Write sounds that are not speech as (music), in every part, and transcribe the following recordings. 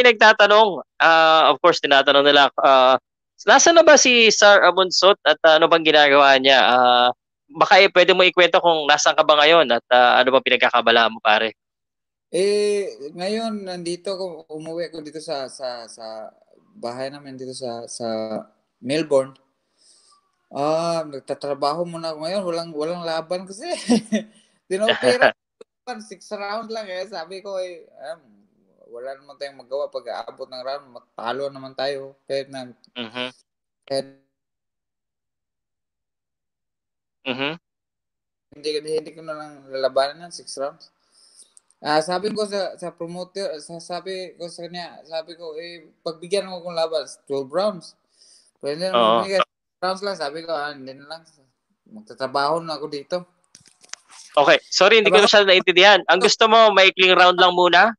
may nagtatanong, uh, of course, tinatanong nila, uh, nasa na ba si Sir Amunsot at uh, ano bang ginagawa niya? Uh, baka eh, pwede mo ikwento kung nasaan ka ba ngayon at uh, ano bang pinagkakabalaan mo, pare? Eh, ngayon, nandito ko, umuwi ako dito sa, sa, sa bahay namin dito sa, sa Melbourne. Ah, nagtatrabaho muna ako ngayon. Walang, walang laban kasi. (laughs) Dinopera. (laughs) Six round lang eh. Sabi ko eh, um, wala naman tayong magawa pag aabot ng round, matalo naman tayo kahit na uh-huh. kahit uh-huh. hindi, hindi ko na lang lalabanan ng six rounds. Ah, uh, sabi ko sa sa promoter, sa, sabi ko sa kanya, sabi ko eh pagbigyan mo kong laban 12 rounds. Pwede na uh-huh. rounds lang sabi ko, ah, hindi na lang magtatrabaho na ako dito. Okay, sorry hindi ko masyadong naintindihan. Ang gusto mo maikling round lang muna?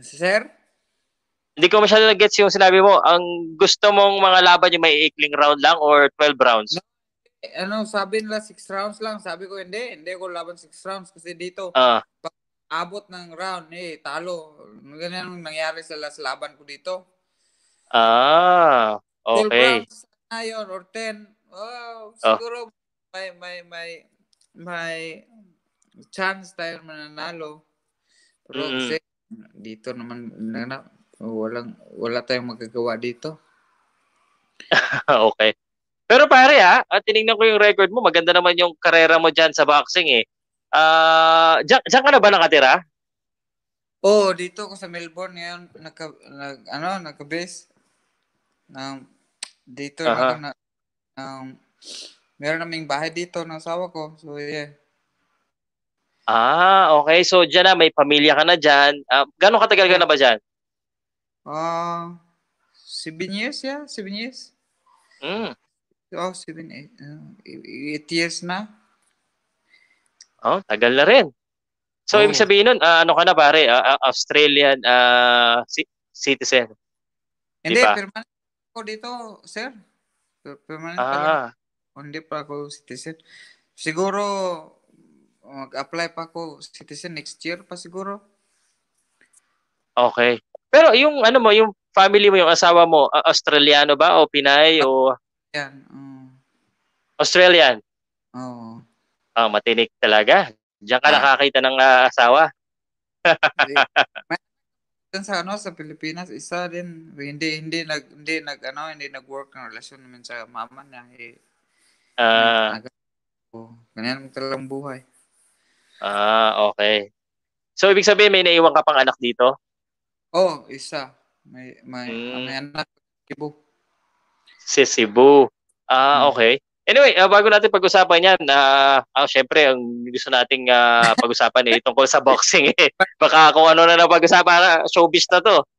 Sir? Hindi ko masyado na-gets yung sinabi mo. Ang gusto mong mga laban yung may ikling round lang or 12 rounds? Eh, ano, sabi nila 6 rounds lang. Sabi ko, hindi. Hindi ko laban 6 rounds kasi dito, uh. pag abot ng round, eh, talo. Ganyan ang nangyari sa last laban ko dito. Ah, okay. 12 rounds na yun or 10. Wow, siguro oh. may, may, may, may chance tayo mananalo. Pero mm. kasi dito naman na, walang wala tayong magagawa dito. (laughs) okay. Pero pare ah, tiningnan ko yung record mo, maganda naman yung karera mo diyan sa boxing eh. Ah, uh, diyan, ka na ba nakatira? oh, dito ako sa Melbourne ngayon, nagka, nag, ano, nagka-base. Um, dito uh-huh. na, um, meron naming bahay dito ng asawa ko. So, yeah. Ah, okay. So, dyan na, may pamilya ka na dyan. Uh, gano'ng katagal ka na ba dyan? Ah, uh, seven years, yeah. Seven years. Mm. Oh, seven, eight, uh, eight years na. Oh, tagal na rin. So, oh. ibig sabihin nun, uh, ano ka na pare? Uh, Australian uh, si- citizen. Hindi, diba? permanent ako dito, sir. Permanent ah. Hindi pa ako citizen. Siguro, mag-apply pa ako citizen next year pa siguro. Okay. Pero yung ano mo, yung family mo, yung asawa mo, Australiano ba o Pinay o Yan. Um... Australian. Oo. Oh. Ah, oh, matinik talaga. Diyan ka ah. nakakita ng uh, asawa. Diyan (laughs) sa ano sa Pilipinas, isa din hindi hindi nag hindi nag ano, hindi nag-work ng relasyon namin sa mama niya. Eh, ah. Uh, ganyan talagang buhay. Ah, okay. So, ibig sabihin, may naiwan ka pang anak dito? oh, isa. May, may, ah, hmm. may anak. Cebu. Si Cebu. Ah, hmm. okay. Anyway, uh, bago natin pag-usapan yan, uh, oh, syempre, ang gusto nating uh, pag-usapan eh, tungkol sa boxing eh. (laughs) Baka kung ano na na pag-usapan, showbiz na to.